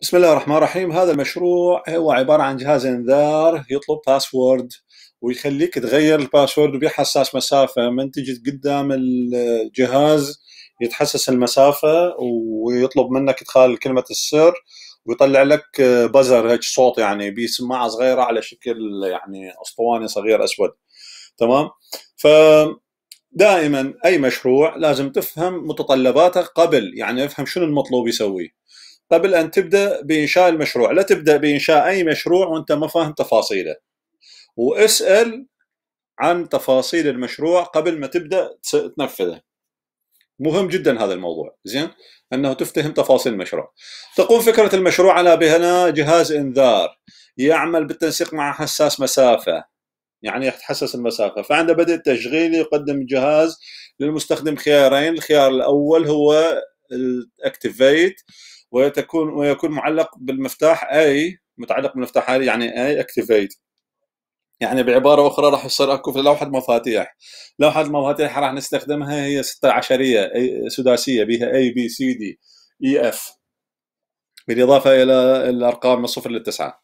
بسم الله الرحمن الرحيم هذا المشروع هو عبارة عن جهاز انذار يطلب باسورد ويخليك تغير الباسورد بحساس مسافة من تجي قدام الجهاز يتحسس المسافة ويطلب منك ادخال كلمة السر ويطلع لك بزر هيك صوت يعني بسماعة صغيرة على شكل يعني اسطواني صغير اسود تمام ف دائما اي مشروع لازم تفهم متطلباته قبل يعني افهم شنو المطلوب يسويه قبل ان تبدا بانشاء المشروع لا تبدا بانشاء اي مشروع وانت ما فاهم تفاصيله واسال عن تفاصيل المشروع قبل ما تبدا تنفذه مهم جدا هذا الموضوع زين انه تفتهم تفاصيل المشروع تقوم فكره المشروع على بهنا جهاز انذار يعمل بالتنسيق مع حساس مسافه يعني يتحسس المسافه فعند بدء التشغيل يقدم الجهاز للمستخدم خيارين الخيار الاول هو الاكتيفيت وتكون ويكون معلق بالمفتاح اي متعلق بالمفتاح هذا يعني اي اكتيفيت يعني بعباره اخرى راح يصير اكو في لوحه مفاتيح لوحه المفاتيح راح نستخدمها هي ستة عشريه سداسيه بها اي بي سي دي اي اف بالاضافه الى الارقام من صفر للتسعه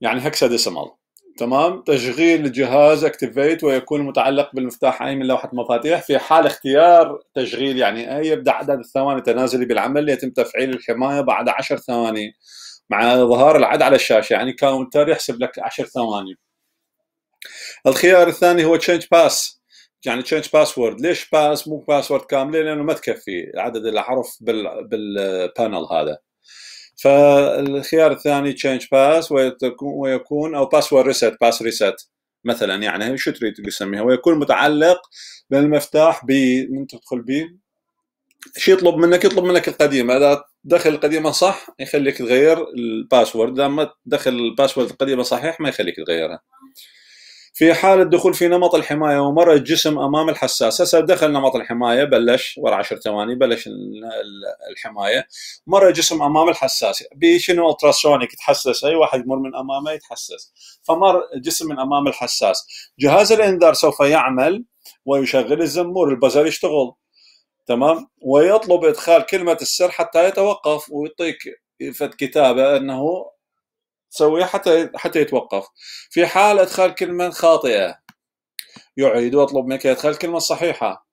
يعني هكسا ديسمال تمام تشغيل جهاز اكتيفيت ويكون متعلق بالمفتاح اي من لوحه مفاتيح في حال اختيار تشغيل يعني اي يبدا عدد الثواني تنازلي بالعمل يتم تفعيل الحمايه بعد 10 ثواني مع ظهور العد على الشاشه يعني كاونتر يحسب لك 10 ثواني الخيار الثاني هو تشينج باس يعني تشينج باسورد ليش باس مو باسورد كامله لانه ما تكفي عدد الاحرف بالبانل هذا فالخيار الثاني تشينج باس ويكون او باسورد ريسيت باس ريسيت مثلا يعني شو تريد تسميها ويكون متعلق بالمفتاح ب من تدخل به شو يطلب منك يطلب منك القديمه اذا دخل القديمه صح يخليك تغير الباسورد اذا ما دخل الباسورد القديمه صحيح ما يخليك تغيرها في حال الدخول في نمط الحمايه ومر الجسم امام الحساس هسه دخل نمط الحمايه بلش ورا 10 ثواني بلش الحمايه مر الجسم امام الحساس بشنو التراسونيك يتحسس اي واحد يمر من امامه يتحسس فمر الجسم من امام الحساس جهاز الانذار سوف يعمل ويشغل الزمور البزر يشتغل تمام ويطلب ادخال كلمه السر حتى يتوقف ويعطيك فد كتابه انه تسويه حتى حتى يتوقف في حال ادخال كلمه خاطئه يعيد واطلب منك ادخال كلمه صحيحه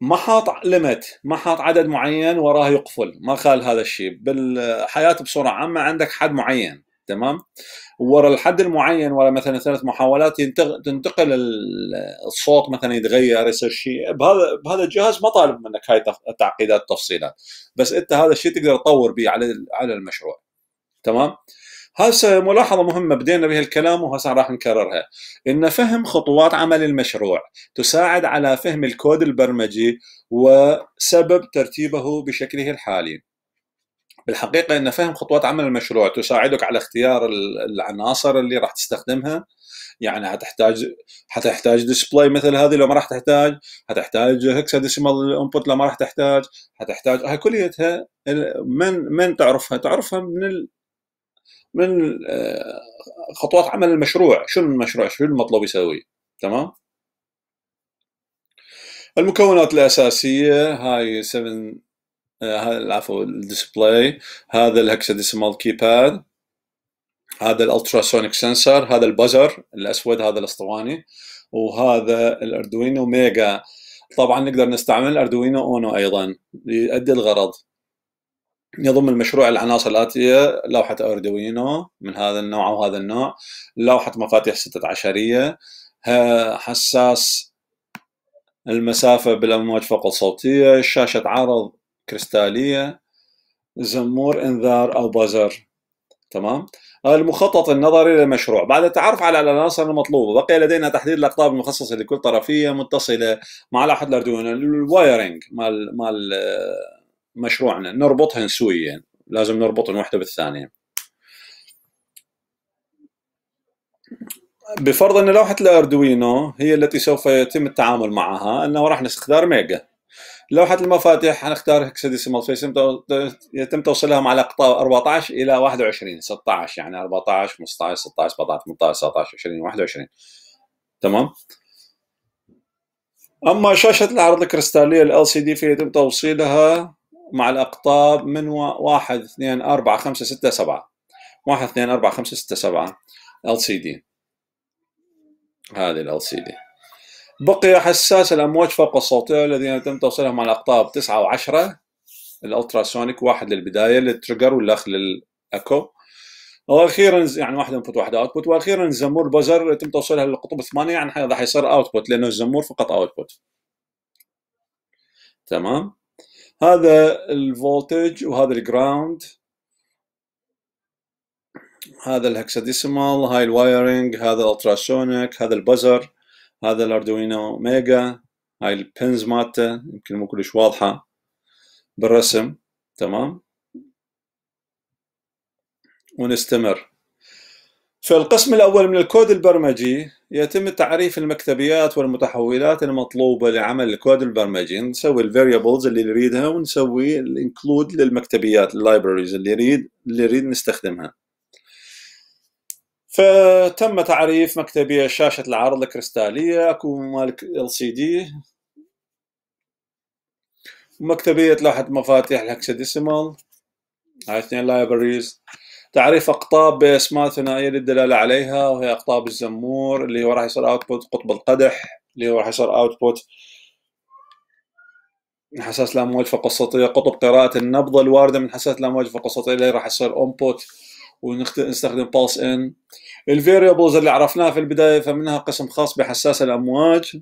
ما حاط ليمت ما حاط عدد معين وراه يقفل ما خال هذا الشيء بالحياه بصوره عامه عندك حد معين تمام ورا الحد المعين ورا مثلا ثلاث محاولات تنتقل الصوت مثلا يتغير يصير شيء بهذا بهذا الجهاز ما طالب منك هاي التعقيدات التفصيلات بس انت هذا الشيء تقدر تطور به على على المشروع تمام هسه ملاحظة مهمة بدينا بها الكلام وهسه راح نكررها إن فهم خطوات عمل المشروع تساعد على فهم الكود البرمجي وسبب ترتيبه بشكله الحالي بالحقيقة أن فهم خطوات عمل المشروع تساعدك على اختيار العناصر اللي راح تستخدمها يعني هتحتاج هتحتاج ديسبلاي مثل هذه لو ما راح تحتاج هتحتاج هكساديسيمال انبوت لو ما راح تحتاج هتحتاج هاي كليتها من من تعرفها تعرفها من من آه، خطوات عمل المشروع شو المشروع شو المطلوب يسوي تمام المكونات الاساسيه هاي 7 عفوا الديسبلاي هذا ديسمال كيباد هذا الالتراسونيك سنسر هذا البزر الاسود هذا الاسطواني وهذا الاردوينو ميجا طبعا نقدر نستعمل اردوينو اونو ايضا يؤدي الغرض يضم المشروع العناصر الآتية لوحة أردوينو من هذا النوع أو هذا النوع لوحة مفاتيح ستة عشرية حساس المسافة بالأمواج فوق الصوتية شاشة عرض كريستالية زمور إنذار أو بازر تمام المخطط النظري للمشروع بعد التعرف على العناصر المطلوبة بقي لدينا تحديد الأقطاب المخصصة لكل طرفية متصلة مع لوحة الأردوينو الوايرنج مال مال مشروعنا نربطهن سويا لازم نربطهن واحده بالثانيه بفرض ان لوحه الاردوينو هي التي سوف يتم التعامل معها انه راح نختار ميجا لوحه المفاتيح حنختار هكساديسيمال سبيس يتم توصيلها مع الاقطاب 14 الى 21 16 يعني 14 15 16 17 18 19 20 21 تمام اما شاشه العرض الكريستاليه ال سي دي فيتم توصيلها مع الأقطاب من واحد اثنين أربعة خمسة ستة سبعة واحد اثنين أربعة خمسة ستة سبعة ال سي دي هذه ال دي بقي حساس الأمواج فوق الصوتية الذين يتم توصيلهم على الأقطاب تسعة وعشرة الألتراسونيك واحد للبداية للتريجر والأخ للأكو واخيرا يعني واحده انبوت واحده اوتبوت واخيرا الزمور بزر يتم توصيلها للقطب الثمانيه يعني هذا حيصير اوتبوت لانه الزمور فقط اوتبوت تمام هذا الفولتج وهذا الجراوند هذا الهكساديسيمال هاي الوايرنج هذا الالتراسونيك هذا البزر هذا الاردوينو ميجا هاي البنز مالته يمكن مو كلش واضحه بالرسم تمام ونستمر في القسم الأول من الكود البرمجي يتم تعريف المكتبيات والمتحولات المطلوبة لعمل الكود البرمجي نسوي variables اللي نريدها ونسوي الانكلود للمكتبيات اللايبراريز اللي نريد اللي نريد نستخدمها فتم تعريف مكتبية شاشة العرض الكريستالية اكو مالك LCD ومكتبية لوحة مفاتيح الهكساديسيمال هاي اثنين لايبراريز تعريف أقطاب بأسماء ثنائية للدلالة عليها وهي أقطاب الزمور اللي هو راح يصير أوتبوت قطب القدح اللي هو راح يصير أوتبوت حساس الأمواج فقسطية قطب قراءة النبضة الواردة من حساس الأمواج فقسطية اللي راح يصير أونبوت ونستخدم بالس إن الفيريبلز اللي عرفناها في البداية فمنها قسم خاص بحساس الأمواج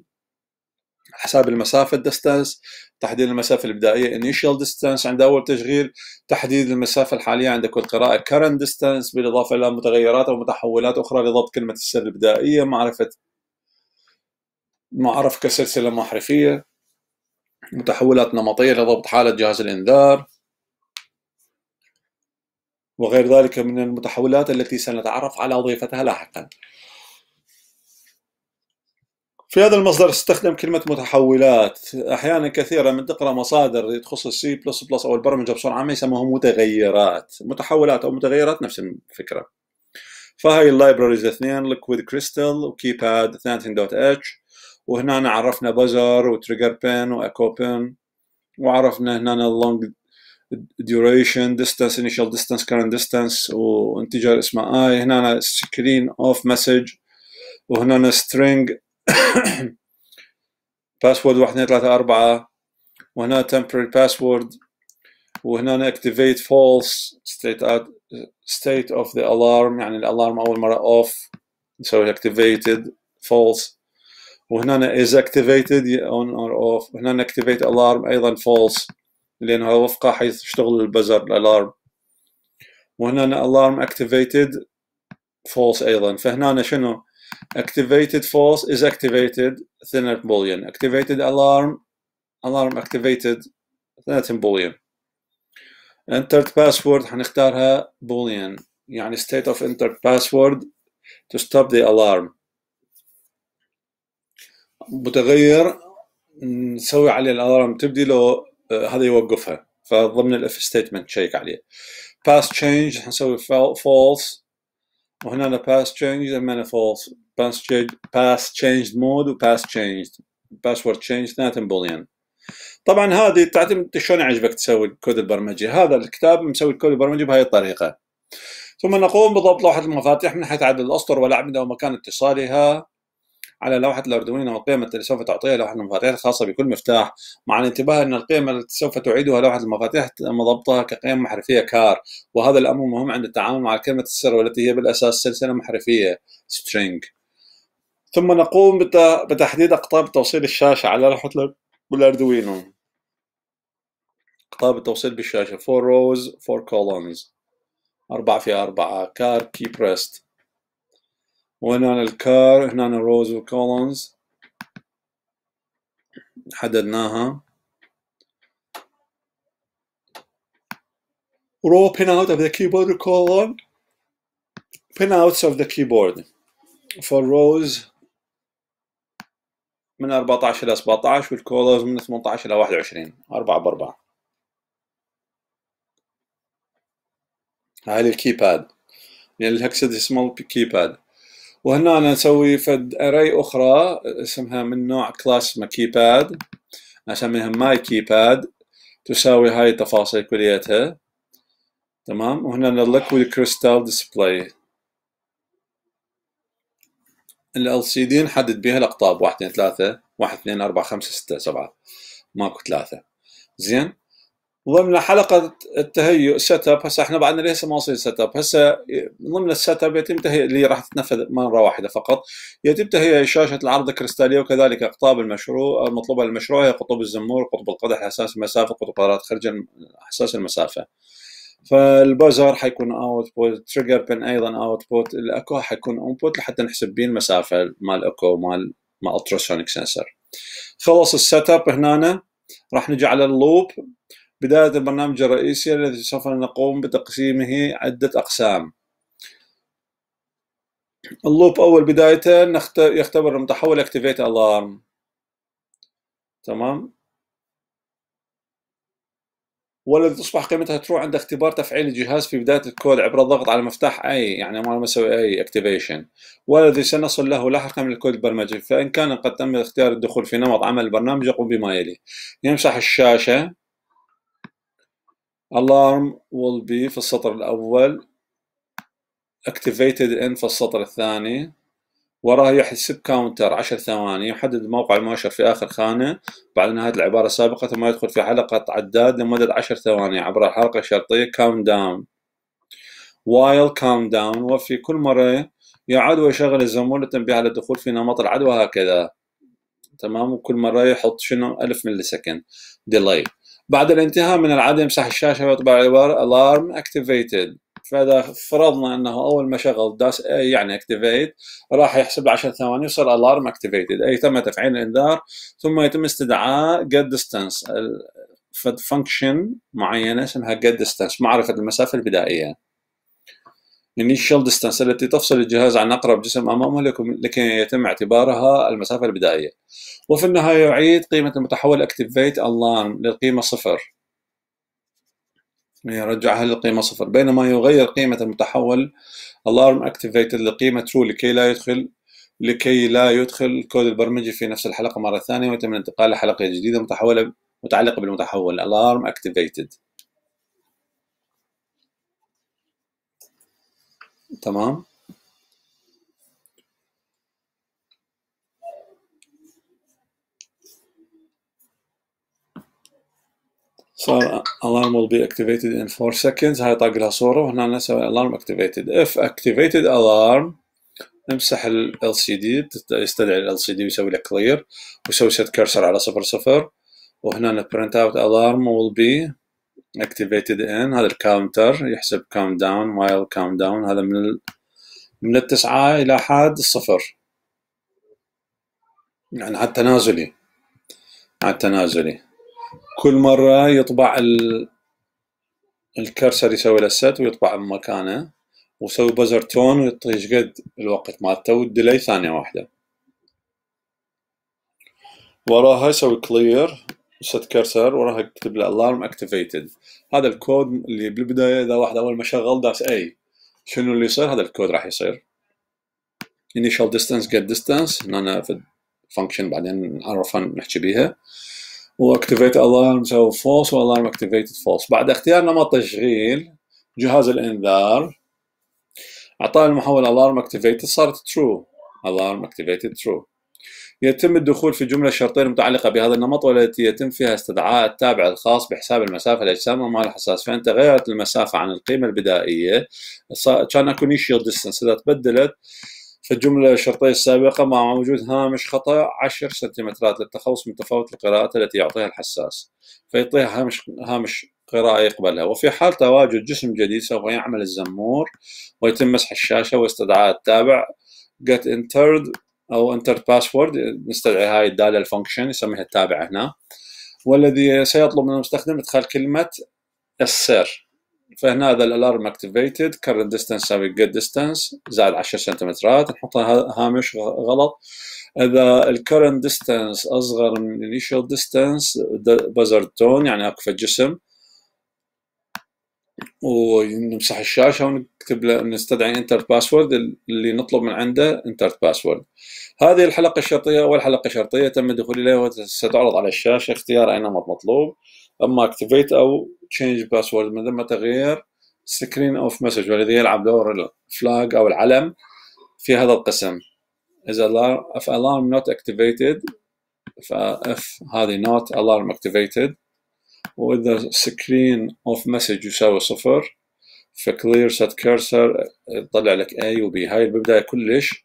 حساب المسافه الديستانس تحديد المسافه البدائيه initial distance عند اول تشغيل تحديد المسافه الحاليه عند كل قراءه current distance بالاضافه الى متغيرات او متحولات اخرى لضبط كلمه السر البدائيه معرفه معرف كسلسله محرفيه متحولات نمطيه لضبط حاله جهاز الانذار وغير ذلك من المتحولات التي سنتعرف على وظيفتها لاحقا في هذا المصدر استخدم كلمة متحولات أحيانا كثيرة من تقرأ مصادر تخص السي بلس بلس أو البرمجة بصورة عامة يسموها متغيرات متحولات أو متغيرات نفس الفكرة فهي اللايبراريز الاثنين ليكويد كريستال وكيباد اثنين دوت اتش وهنا عرفنا بزر وتريجر بين واكو بين وعرفنا هنا اللونج duration distance initial distance current distance وانتجار اسمه اي هنا سكرين اوف مسج وهنا string باسورد 1 2 3 4 وهنا temporary password وهنا activate false state at state of the alarm يعني الالارم اول مره off نسوي activated false وهنا is activated on or off وهنا activate alarm ايضا false لانه وفقه يشتغل البزر الالارم وهنا alarm activated false ايضا فهنا شنو Activated false is activated thinner boolean. Activated alarm, alarm activated ثلاثة boolean. Entered password حنختارها boolean يعني state of entered password to stop the alarm. متغير نسوي عليه الالارم تبديله هذا يوقفها فضمن الاف ستيتمنت شيك عليه باس تشينج حنسوي false وهنا باس تشينج اما false pass changed pass changed mode وباس changed باسورد changed اثنيناتهم بوليان طبعا هذه تعتمد شلون يعجبك تسوي الكود البرمجي هذا الكتاب مسوي الكود البرمجي بهذه الطريقه ثم نقوم بضبط لوحة المفاتيح من حيث عدد الأسطر والأعمدة ومكان اتصالها على لوحة الاردوين والقيمة التي سوف تعطيها لوحة المفاتيح الخاصة بكل مفتاح مع الانتباه أن القيمة التي سوف تعيدها لوحة المفاتيح تم ضبطها كقيم محرفية كار وهذا الأمر مهم عند التعامل مع كلمة السر والتي هي بالأساس سلسلة محرفية string ثم نقوم بتحديد أقطاب توصيل الشاشة على لوحة الأردوينو أقطاب التوصيل بالشاشة 4 rows 4 columns 4 في 4 car key pressed وهنا الكار هنا rows وcolumns حددناها row out of the keyboard column outs of the keyboard for rows من 14 إلى 17 والكولرز من 18 إلى 21 ب 4 هاي يعني الكيباد يعني سمول كيباد وهنا أنا نسوي فد أري أخرى اسمها من نوع كلاس اسمه كيباد أسميها ماي كيباد تساوي هاي التفاصيل كليتها تمام وهنا الليكويد كريستال ديسبلاي ال سي دي نحدد بها الاقطاب 1 2 3 1 2 4 5 6 7 ماكو ثلاثه زين ضمن حلقه التهيؤ سيت اب هسه احنا بعدنا لسه ما وصلنا سيت اب هسه ضمن السيت اب يتم تهيئ اللي راح تتنفذ مره واحده فقط يتم تهيئ شاشه العرض الكريستاليه وكذلك اقطاب المشروع المطلوبه للمشروع هي قطب الزمور قطب القدح حساس المسافه قطب قرارات خارج حساس المسافه فالبوزر حيكون اوت بوت تريجر بن ايضا اوت بوت الاكو حيكون اون بوت لحتى نحسب بين المسافه مال اكو مال مال التراسونيك سنسر خلص السيت اب هنا راح نجي على اللوب بدايه البرنامج الرئيسي الذي سوف نقوم بتقسيمه عده اقسام اللوب اول بدايه يختبر المتحول اكتيفيت الارم تمام والذي تصبح قيمتها ترو عند اختبار تفعيل الجهاز في بداية الكود عبر الضغط على مفتاح اي يعني ما نسوي اي اكتيفيشن والذي سنصل له لاحقا من الكود البرمجي فان كان قد تم اختيار الدخول في نمط عمل البرنامج يقوم بما يلي يمسح الشاشة alarm will be في السطر الاول activated in في السطر الثاني وراه يحسب كاونتر 10 ثواني يحدد الموقع المؤشر في آخر خانة بعد نهاية العبارة السابقة ثم يدخل في حلقة عداد لمدة 10 ثواني عبر الحلقة الشرطية كاونت داون while count down وفي كل مرة يعاد ويشغل الزمول للتنبيه على الدخول في نمط العدوى هكذا تمام وكل مرة يحط شنو ألف ملي سكند delay بعد الانتهاء من العدم يمسح الشاشة ويطبع العبارة alarm activated فاذا فرضنا انه اول ما شغل داس إيه يعني اكتيفيت راح يحسب 10 ثواني يصير الارم اكتيفيتد اي تم تفعيل الانذار ثم يتم استدعاء get distance فانكشن معينه اسمها جيت ديستانس معرفه المسافه البدائيه initial يعني distance التي تفصل الجهاز عن أقرب جسم أمامه لكي يتم اعتبارها المسافة البدائية وفي النهاية يعيد قيمة المتحول activate alarm للقيمة صفر يعني يرجعها للقيمة صفر بينما يغير قيمة المتحول alarm activated لقيمة true لكي لا يدخل لكي لا يدخل الكود البرمجي في نفس الحلقة مرة ثانية ويتم الانتقال لحلقة جديدة متحولة متعلقة بالمتحول alarm activated تمام صار alarm will be activated in 4 seconds هاي طاق لها صورة وهنا نسوي alarm activated if activated alarm نمسح ال LCD يستدعي ال LCD ويسوي له clear ويسوي set cursor على صفر صفر وهنا print out alarm will be activated in هذا الكاونتر يحسب count down while count down هذا من ال... من التسعة إلى حد الصفر يعني على التنازلي على التنازلي كل مره يطبع ال... الكرسر يسوي له ست ويطبع بمكانه وسوي بزر تون ويعطيه شقد الوقت مالته والديلي ثانيه واحده وراها يسوي كلير ست كرسر وراها يكتب له الارم اكتيفيتد هذا الكود اللي بالبدايه اذا واحد اول ما شغل داس اي شنو اللي يصير هذا الكود راح يصير initial distance get distance هنا في function بعدين نعرفها نحكي بيها واكتيفيت الارم نسوي فولس والارم اكتيفيتد فولس بعد اختيار نمط تشغيل جهاز الانذار اعطى المحول الارم اكتيفيتد صارت ترو الارم اكتيفيتد ترو يتم الدخول في جملة شرطية متعلقة بهذا النمط والتي يتم فيها استدعاء التابع الخاص بحساب المسافة الأجسام وما الحساس فإن تغيرت المسافة عن القيمة البدائية كان اكو ديستنس إذا تبدلت في الجملة الشرطية السابقة مع وجود هامش خطأ 10 سنتيمترات للتخلص من تفاوت القراءات التي يعطيها الحساس فيعطيها هامش هامش قراءة يقبلها وفي حال تواجد جسم جديد سوف يعمل الزمور ويتم مسح الشاشة واستدعاء التابع get entered أو entered password نستدعي هاي الدالة الفونكشن يسميها التابع هنا والذي سيطلب من المستخدم إدخال كلمة السر فهنا هذا الالارم اكتيفيتد كرنت ديستانس ساوي جيت ديستانس زائد 10 سنتيمترات نحط هامش غلط اذا الكرنت ديستانس اصغر من الانيشال ديستانس بزر تون يعني اقفى الجسم ونمسح الشاشه ونكتب له نستدعي انتر باسورد اللي نطلب من عنده انتر باسورد هذه الحلقه الشرطيه اول حلقه شرطيه تم الدخول اليها وستعرض على الشاشه اختيار اي نمط مطلوب اما اكتيفيت او تشينج باسورد من ثم تغيير سكرين اوف مسج والذي يلعب دور الفلاج او العلم في هذا القسم اذا الارم نوت اكتيفيتد not uh, هذه نوت الارم اكتيفيتد وإذا سكرين اوف مسج يساوي صفر فكلير سات كيرسر يطلع لك A و B هاي البداية كلش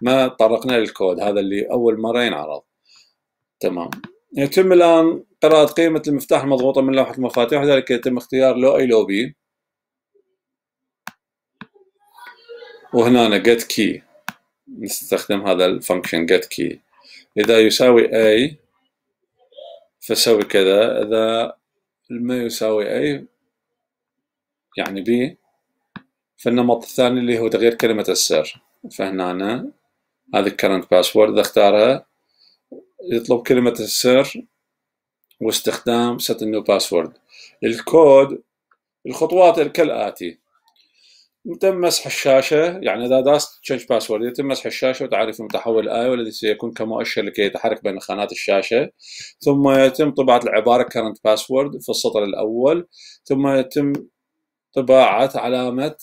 ما طرقنا للكود هذا اللي أول مرة ينعرض تمام يتم الآن قراءة قيمة المفتاح المضغوطة من لوحة المفاتيح لذلك يتم اختيار لو A لو B وهنا get key نستخدم هذا الفانكشن get key إذا يساوي A فسوي كذا إذا ما يساوي أي يعني بي فالنمط الثاني اللي هو تغيير كلمة السر فهنا أنا هذه current password إذا اختارها يطلب كلمة السر واستخدام set new password الكود الخطوات كالآتي يتم مسح الشاشة يعني إذا داست تشينج باسورد يتم مسح الشاشة وتعريف المتحول الآي والذي سيكون كمؤشر لكي يتحرك بين خانات الشاشة ثم يتم طباعة العبارة current password في السطر الأول ثم يتم طباعة علامة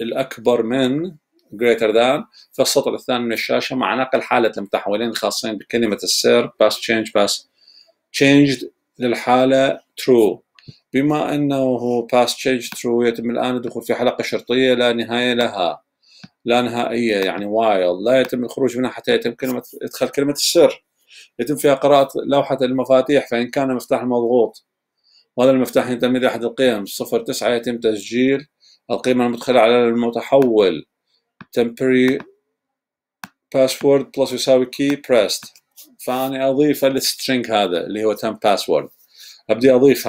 الأكبر من greater than في السطر الثاني من الشاشة مع نقل حالة المتحولين الخاصين بكلمة السير pass change pass changed للحالة true بما أنه باس تشينج ثرو يتم الآن الدخول في حلقة شرطية لا نهاية لها لا نهائية يعني وايلد لا يتم الخروج منها حتى يتم كلمة إدخال كلمة السر يتم فيها قراءة لوحة المفاتيح فإن كان المفتاح مضغوط وهذا المفتاح ينتمي لأحد القيم صفر تسعة يتم تسجيل القيمة المدخلة على المتحول temporary password plus يساوي key pressed فأني أضيفه للسترينج هذا اللي هو temp password ابدي اضيف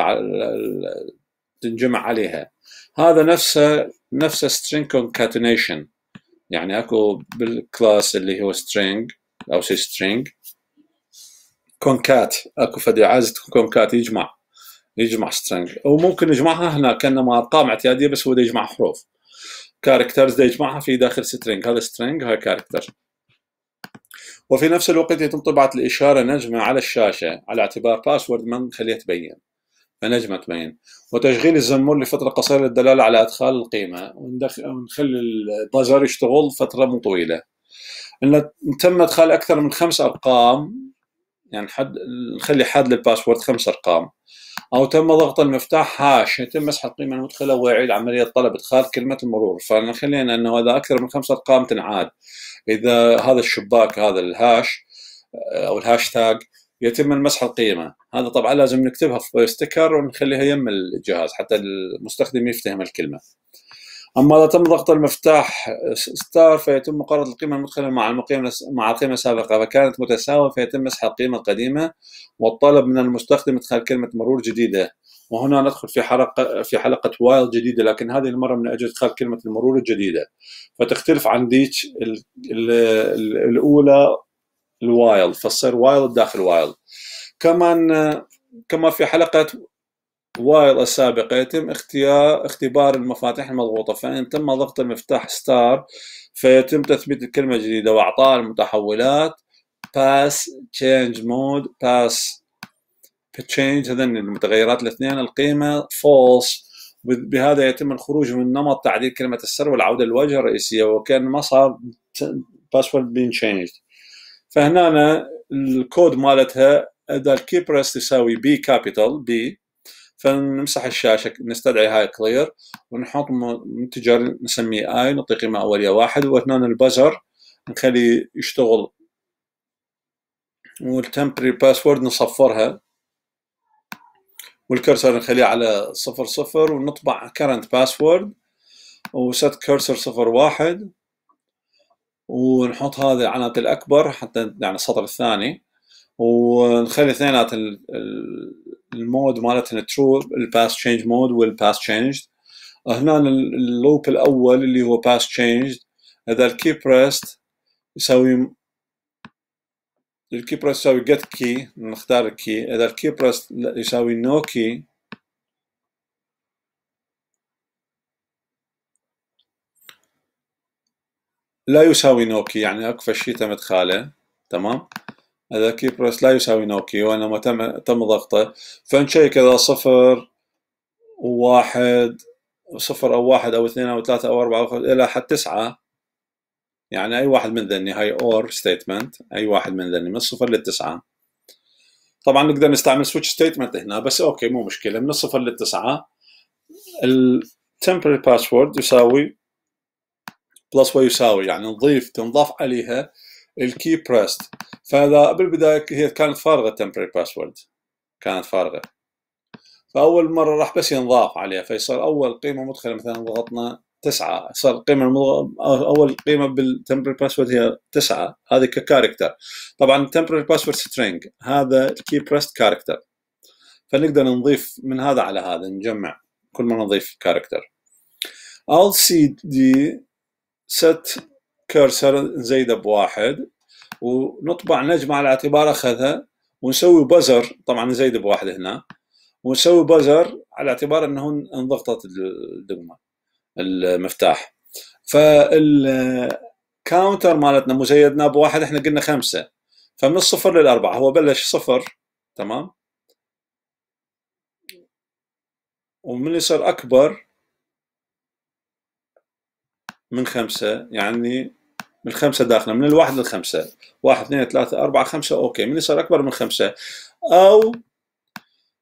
تنجمع عليها هذا نفسه نفسه string concatenation يعني اكو بالكلاس اللي هو string او سي string كونكات اكو فدي عايز كونكات يجمع يجمع string وممكن يجمعها هنا كانما ارقام اعتياديه بس هو يجمع حروف كاركترز يجمعها في داخل string هذا string هاي كاركتر وفي نفس الوقت يتم طبعة الإشارة نجمة على الشاشة على اعتبار باسورد ما نخليها تبين فنجمة تبين وتشغيل الزمور لفترة قصيرة للدلالة على إدخال القيمة ونخلي البازار يشتغل فترة مو طويلة إن تم إدخال أكثر من خمس أرقام يعني حد نخلي حد للباسورد خمس أرقام أو تم ضغط المفتاح هاش يتم مسح القيمة المدخلة ويعيد عملية طلب إدخال كلمة المرور فخلينا أنه إذا أكثر من خمسة أرقام تنعاد إذا هذا الشباك هذا الهاش آه، أو الهاشتاج يتم مسح القيمة هذا طبعا لازم نكتبها في ستيكر ونخليها يم الجهاز حتى المستخدم يفتهم الكلمة أما إذا تم ضغط المفتاح ستار فيتم مقارنة القيمة المدخلة مع القيمة مع القيمة السابقة فكانت متساوية فيتم مسح القيمة القديمة والطلب من المستخدم إدخال كلمة مرور جديدة وهنا ندخل في حلقة في حلقة وايل جديدة لكن هذه المرة من أجل إدخال كلمة المرور الجديدة فتختلف عن ديتش الأولى الوايل فتصير وايل داخل وايل كمان كما في حلقة وايل السابقة يتم اختيار اختبار المفاتيح المضغوطة فإن تم ضغط المفتاح ستار فيتم تثبيت الكلمة الجديدة وإعطاء المتحولات باس change mode pass change هذين المتغيرات الاثنين القيمة false بهذا يتم الخروج من نمط تعديل كلمة السر والعودة للواجهة الرئيسية وكان ما صار باسورد بين تشينج فهنا الكود مالتها اذا الكي بريس تساوي بي كابيتال بي فنمسح الشاشه نستدعي هاي كلير ونحط منتجر نسميه اي نعطي قيمه اوليه واحد واثنين البزر نخليه يشتغل والتمبري باسورد نصفرها والكرسر نخليه على صفر صفر ونطبع كرنت باسورد وست كرسر صفر واحد ونحط هذا على الأكبر حتى يعني السطر الثاني ونخلي اثنينات المود مالتنا ترو الباس تشينج مود والباس تشينج هنا اللوب الاول اللي هو باس تشينج هذا الكي بريست يساوي الكي بريست يساوي جيت كي نختار الكي اذا الكي بريست يساوي نو كي لا يساوي نو كي يعني اكفى شيء تم ادخاله تمام هذا كي بريس لا يساوي نوكي وانما تم تم ضغطه فنشيك اذا صفر وواحد صفر او واحد او اثنين او ثلاثة او اربعة او خمسة الى حد تسعة يعني اي واحد من ذني هاي اور ستيتمنت اي واحد من ذني من الصفر للتسعة طبعا نقدر نستعمل سويتش ستيتمنت هنا بس اوكي مو مشكلة من الصفر للتسعة التمبرري باسورد يساوي بلس ويساوي يعني نضيف تنضاف عليها الكي بريست فاذا بالبدايه هي كانت فارغه temporary باسورد كانت فارغه فاول مره راح بس ينضاف عليها فيصير اول قيمه مدخله مثلا ضغطنا تسعة صار القيمة المضغ... أول قيمة بالتمبرري باسورد هي تسعة هذه ككاركتر طبعا التمبرري باسورد سترينج هذا الكي بريست كاركتر فنقدر نضيف من هذا على هذا نجمع كل ما نضيف كاركتر alt cd set كرسر نزيده بواحد ونطبع نجمة على اعتبار أخذها ونسوي بزر طبعا نزيده بواحد هنا ونسوي بزر على اعتبار أنه انضغطت الدقمة المفتاح فالكاونتر مالتنا مزيدنا بواحد احنا قلنا خمسة فمن الصفر للأربعة هو بلش صفر تمام ومن يصير أكبر من خمسة يعني من خمسة داخلة من الواحد للخمسة واحد اثنين ثلاثة أربعة خمسة أوكي من يصير أكبر من خمسة أو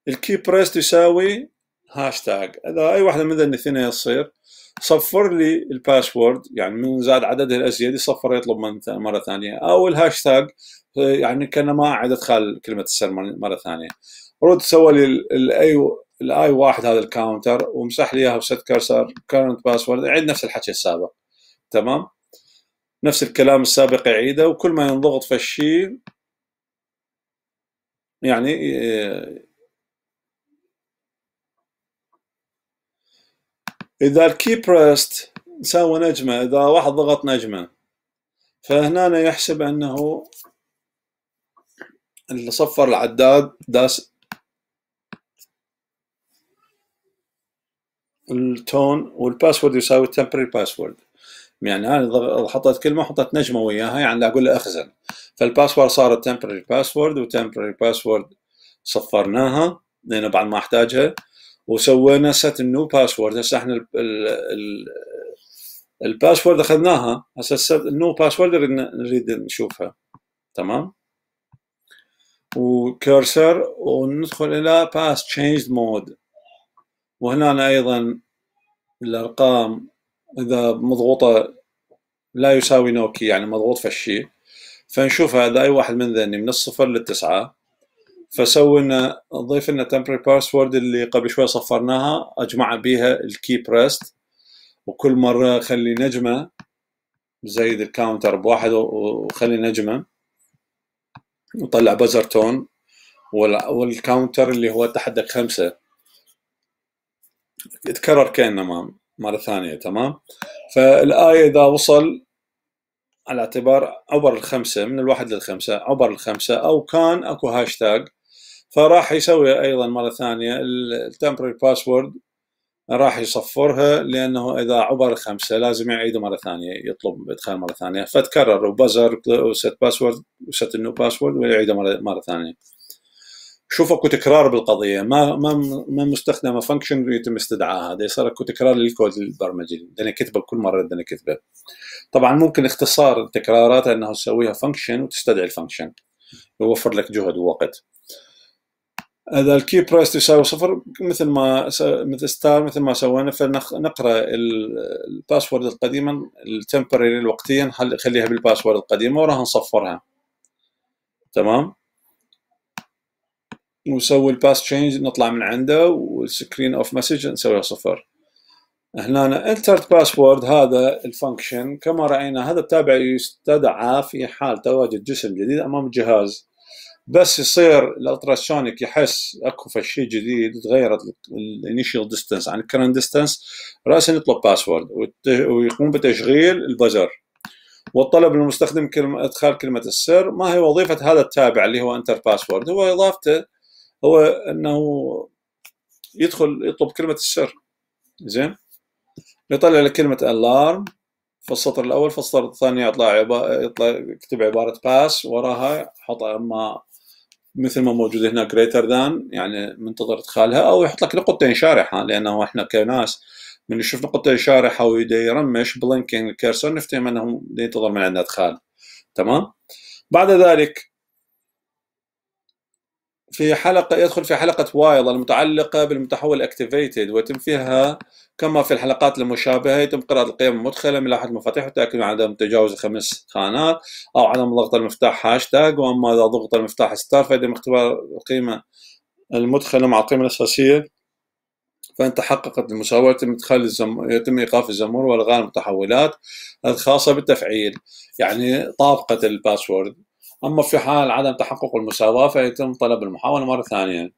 الكي بريس تساوي هاشتاج إذا أي واحدة من ذا الاثنين تصير صفر لي الباسورد يعني من زاد عددها الازيد يصفر يطلب من مره ثانيه او الهاشتاج آه، يعني ما عاد ادخال كلمه السر مره ثانيه رد سوى لي الاي الاي واحد هذا الكاونتر ومسح لي اياها وست كرسر كرنت باسورد اعيد نفس الحكي السابق تمام نفس الكلام السابق يعيده وكل ما ينضغط في الشيء يعني اذا الكي بريست ساوى نجمه اذا واحد ضغط نجمه فهنا يحسب انه اللي صفر العداد داس التون والباسورد يساوي التمبرري باسورد يعني انا حطيت كلمه حطيت نجمه وياها يعني اقول له اخزن فالباسورد صار تمبرري باسورد وتمبرري باسورد صفرناها لان بعد ما احتاجها وسوينا ست نيو باسورد هسه احنا الباسورد اخذناها هسه النو باسورد نريد نشوفها تمام وكرسر وندخل الى باس تشينج مود وهنا أيضا الأرقام إذا مضغوطة لا يساوي نوكي يعني مضغوط في الشيء فنشوف هذا أي واحد من ذني من الصفر للتسعة فسوي لنا نضيف لنا temporary باسورد اللي قبل شوي صفرناها اجمع بيها الكي بريست وكل مره خلي نجمه زيد الكاونتر بواحد وخلي نجمه وطلع بزر تون والكاونتر اللي هو تحدك خمسه تكرر كانما مره ثانيه تمام فالايه اذا وصل على اعتبار عبر الخمسه من الواحد للخمسه عبر الخمسه او كان اكو هاشتاج فراح يسوي ايضا مره ثانيه التمبرري باسورد راح يصفرها لانه اذا عبر الخمسه لازم يعيد مره ثانيه يطلب ادخال مره ثانيه فتكرر وبزر وست باسورد وست نو باسورد ويعيد مره ثانيه شوف اكو تكرار بالقضيه ما ما ما مستخدمه فانكشن يتم استدعائها هذا صار اكو تكرار للكود البرمجي بدنا نكتبه كل مره بدنا نكتبه طبعا ممكن اختصار تكراراتها انه تسويها فانكشن وتستدعي الفانكشن يوفر لك جهد ووقت هذا الكي برايس يساوي صفر مثل ما مثل ستار مثل ما سوينا فنقرا الباسورد القديمه التمبرري الوقتيا خليها بالباسورد القديمه وراح نصفرها تمام ونسوي الباس تشينج نطلع من عنده والسكرين اوف مسج نسويها صفر هنا انترت باسورد هذا الفانكشن كما راينا هذا التابع يستدعى في حال تواجد جسم جديد امام الجهاز بس يصير الالتراسونيك يحس اكو شيء جديد تغيرت الانيشال ديستنس عن الكرنت ديستنس راسا يطلب باسورد ويقوم بتشغيل البزر والطلب المستخدم كلمة ادخال كلمة السر ما هي وظيفة هذا التابع اللي هو انتر باسورد هو اضافته هو انه يدخل يطلب كلمه السر زين يطلع لك كلمه الارم في السطر الاول في السطر الثاني يطلع يطلع يكتب عباره باس وراها حط اما مثل ما موجود هنا جريتر ذان يعني منتظر ادخالها او يحط لك نقطتين شارحه لانه احنا كناس من يشوف نقطتين شارحه ويبدا يرمش بلينكينج الكيرسون نفتهم انه ينتظر من عندنا ادخال تمام بعد ذلك في حلقة يدخل في حلقة وايل المتعلقة بالمتحول اكتيفيتد ويتم فيها كما في الحلقات المشابهة يتم قراءة القيم المدخلة من لوحة المفاتيح والتأكد من عدم تجاوز خمس خانات أو عدم ضغط المفتاح هاشتاج وأما إذا ضغط المفتاح ستار فيتم اختبار القيمة المدخلة مع القيمة الأساسية فإن تحققت المساواة يتم إدخال الزم... يتم إيقاف الزمور وإلغاء المتحولات الخاصة بالتفعيل يعني طابقة الباسورد أما في حال عدم تحقق المساواة فيتم طلب المحاولة مرة ثانية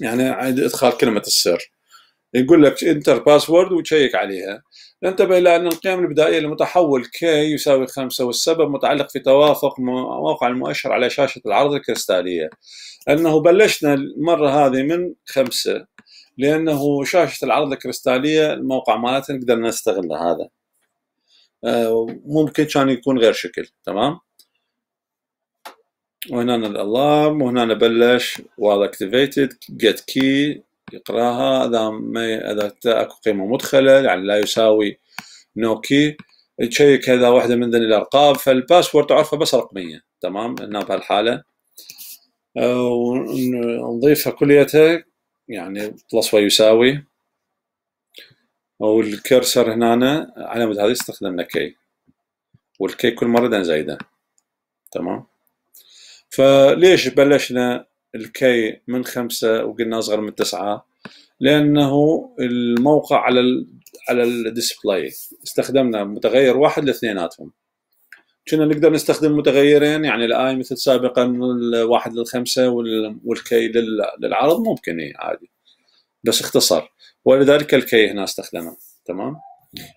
يعني إدخال كلمة السر يقول لك انتر باسورد وتشيك عليها ننتبه الى ان القيم البدائيه المتحول K يساوي خمسة والسبب متعلق في توافق موقع المؤشر على شاشه العرض الكريستاليه انه بلشنا المره هذه من خمسة لانه شاشه العرض الكريستاليه الموقع مالتها نقدر نستغل هذا آه، ممكن كان يكون غير شكل تمام وهنا الالارم وهنا بلش while اكتيفيتد جيت كي يقراها اذا ما اذا اكو قيمه مدخله يعني لا يساوي نو no كي تشيك هذا واحده من ذني الارقام فالباسورد تعرفه بس رقميه تمام هنا بهالحاله آه، ونضيفها كليتها يعني بلس ويساوي والكرسر هنا مود هذه استخدمنا كي والكي كل مرة نزايده تمام فليش بلشنا الكي من خمسة وقلنا أصغر من تسعة لأنه الموقع على ال على الديسبلاي استخدمنا متغير واحد لاثنيناتهم كنا نقدر نستخدم متغيرين يعني الاي مثل سابقا الواحد للخمسه والكي للعرض ممكن عادي بس اختصر ولذلك الكي هنا استخدمه تمام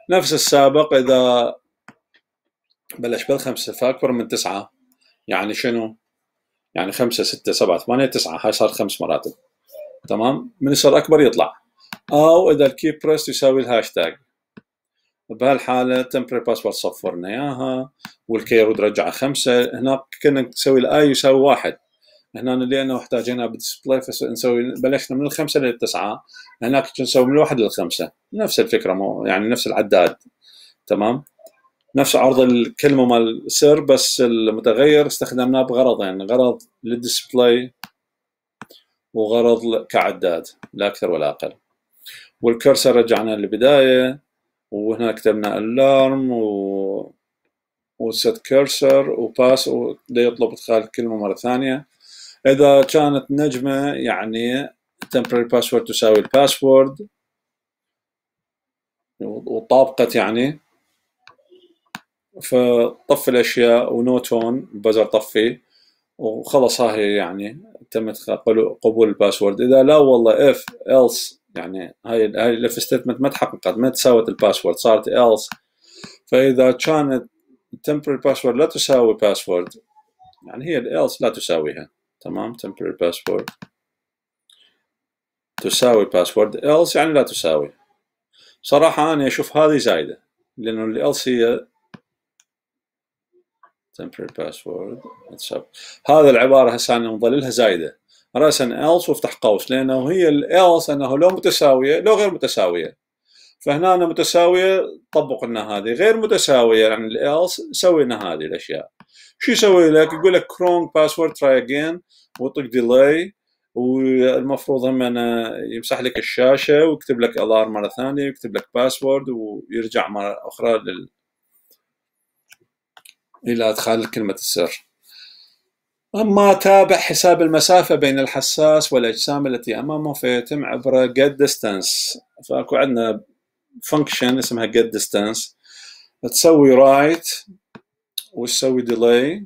نفس السابق اذا بلش بالخمسه فاكبر من تسعه يعني شنو يعني خمسة ستة سبعة ثمانية تسعة هاي صار خمس مراتب تمام من يصير أكبر يطلع أو إذا الكي بريس يساوي الهاشتاج بهالحالة تمبري باسورد صفرنا إياها والكي رود رجعها خمسة هناك كنا نسوي الآي يساوي واحد هنا لأنه محتاجينها بالديسبلاي فنسوي بلشنا من الخمسة للتسعة هناك نسوي من الواحد للخمسة نفس الفكرة مو يعني نفس العداد تمام نفس عرض الكلمه مال سير بس المتغير استخدمناه بغرضين غرض للديسبلاي وغرض كعداد لا اكثر ولا اقل والكرسر رجعنا للبدايه وهنا كتبنا الارم و وست كرسر وباس يطلب ادخال الكلمه مره ثانيه اذا كانت نجمه يعني temporary password تساوي الباسورد وطابقت يعني فطفي الاشياء ونوتون بزر طفي طفيه وخلص هاي يعني تمت قبول الباسورد اذا لا والله اف else يعني هاي هاي الاف ستيتمنت ما تحققت ما تساوت الباسورد صارت else فاذا كانت temporary باسورد لا تساوي باسورد يعني هي الelse لا تساويها تمام temporary باسورد تساوي باسورد else يعني لا تساوي صراحة أنا أشوف هذه زايدة لأنه الالس هي temporary password واتساب هذا العباره هسه انا مظللها زايده راسا else وافتح قوس لانه هي else انه لو متساويه لو غير متساويه فهنا أنا متساويه طبق لنا هذه غير متساويه يعني ال سوي لنا هذه الاشياء شو يسوي لك؟ يقول لك كرونج باسورد تراي اجين ويعطيك ديلاي والمفروض هم أنا يمسح لك الشاشه ويكتب لك الار مره ثانيه ويكتب لك باسورد ويرجع مره اخرى لل إلى إدخال كلمة السر أما تابع حساب المسافة بين الحساس والأجسام التي أمامه فيتم عبر get distance فأكو عندنا function اسمها get distance تسوي right وتسوي delay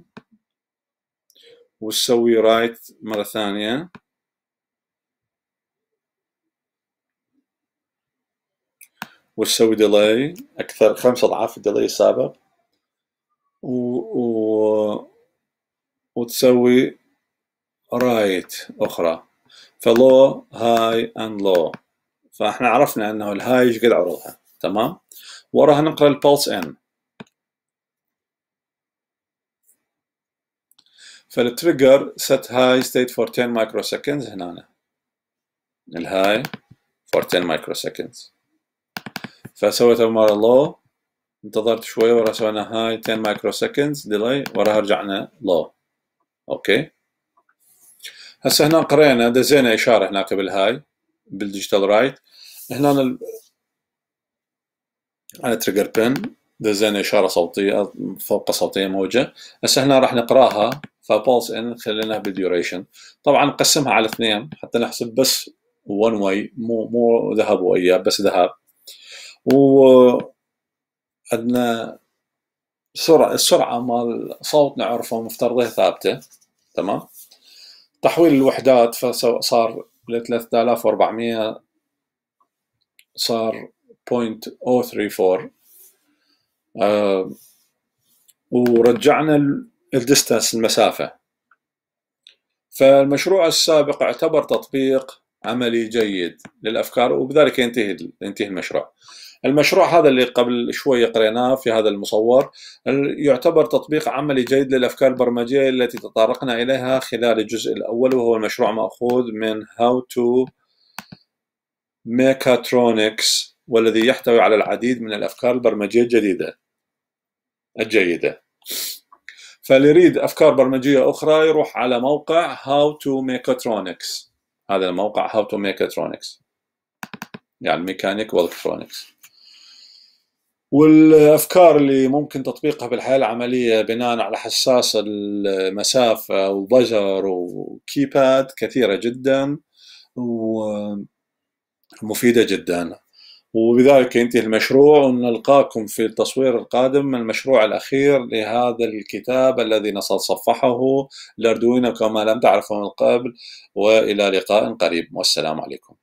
وتسوي right مرة ثانية وتسوي delay أكثر خمس أضعاف الديلي السابق و, و وتسوي right أخرى فلو هاي اند لو فاحنا عرفنا انه الهاي ايش قد عرضها تمام وراها نقرا البلس ان فالتريجر ست هاي ستيت فور 10 سكندز هنا الهاي فور 10 سكندز فسويت مرة لو انتظرت شوي ورا سوينا هاي 10 مايكرو سكندز ديلي وراها رجعنا لو اوكي هسه هنا قرينا دزينا اشاره هناك بالهاي بالديجيتال رايت هنا على تريجر بن دزينا اشاره صوتيه فوق صوتيه موجه هسه هنا راح نقراها فبولس ان خلينا بالديوريشن طبعا نقسمها على اثنين حتى نحسب بس وان واي مو مو ذهب واياب بس ذهاب و عندنا سرعة السرعة مال صوت نعرفه مفترضه ثابتة تمام تحويل الوحدات فصار ل 3400 صار 0.034 آه ورجعنا الديستانس المسافة فالمشروع السابق اعتبر تطبيق عملي جيد للافكار وبذلك ينتهي ينتهي المشروع. المشروع هذا اللي قبل شوي قريناه في هذا المصور يعتبر تطبيق عملي جيد للافكار البرمجيه التي تطرقنا اليها خلال الجزء الاول وهو المشروع ماخوذ من هاو تو ميكاترونكس والذي يحتوي على العديد من الافكار البرمجيه الجديده الجيده. فاللي يريد افكار برمجيه اخرى يروح على موقع هاو تو ميكاترونكس هذا الموقع How to Mechatronics يعني ميكانيك والكترونكس والافكار اللي ممكن تطبيقها بالحياه العمليه بناء على حساس المسافه وضجر وكيباد كثيره جدا ومفيده جدا وبذلك ينتهي المشروع ونلقاكم في التصوير القادم المشروع الأخير لهذا الكتاب الذي نصفحه الأردوينو كما لم تعرفه من قبل وإلى لقاء قريب والسلام عليكم